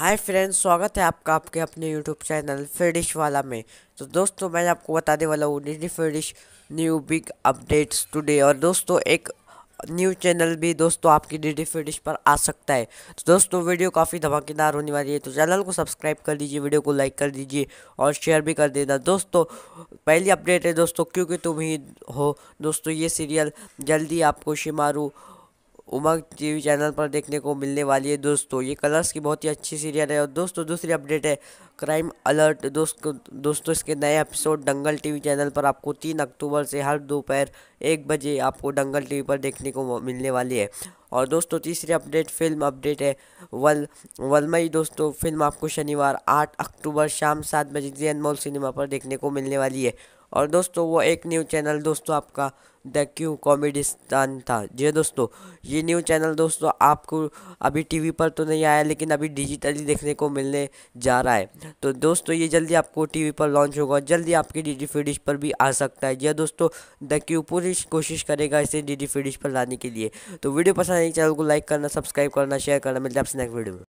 hi friends स्वागत है आपका आपके अपने यूट्यूब चैनल फिडिश वाला में तो दोस्तों मैं आपको बताने वाला हूँ डिजनी फिडिश न्यू बिग अपडेट्स टुडे और दोस्तों एक न्यू चैनल भी दोस्तों आपकी डी फिडिश पर आ सकता है तो दोस्तों वीडियो काफ़ी धमाकेदार होने वाली है तो चैनल को सब्सक्राइब कर दीजिए वीडियो को लाइक कर दीजिए और शेयर भी कर देना दोस्तों पहली अपडेट है दोस्तों क्योंकि तुम ही हो दोस्तों ये सीरियल जल्दी आपको शिमारू उमंग टीवी चैनल पर देखने को मिलने वाली है दोस्तों ये कलर्स की बहुत ही अच्छी सीरियल है और दोस्तों दूसरी अपडेट है क्राइम अलर्ट दोस्तों दोस्तों इसके नए एपिसोड दंगल टीवी चैनल पर आपको तीन अक्टूबर से हर दोपहर एक बजे आपको दंगल टीवी पर देखने को मिलने वाली है और दोस्तों तीसरी अपडेट फिल्म अपडेट है वल वलमई दोस्तों फिल्म आपको शनिवार आठ अक्टूबर शाम सात बजे जी अनमोल सिनेमा पर देखने को मिलने वाली है और दोस्तों वो एक न्यू चैनल दोस्तों आपका द क्यू कॉमेडिस्तान था जी हाँ दोस्तों ये न्यू चैनल दोस्तों आपको अभी टीवी पर तो नहीं आया लेकिन अभी डिजिटली देखने को मिलने जा रहा है तो दोस्तों ये जल्दी आपको टीवी पर लॉन्च होगा जल्दी आपकी डी डी डिश पर भी आ सकता है जी हाँ दोस्तों द क्यू पूरी कोशिश करेगा इसे डी डी डिश पर लाने के लिए तो वीडियो पसंद नहीं चैनल को लाइक करना सब्सक्राइब करना शेयर करना मिलता है आपसे नेक्स्ट वीडियो में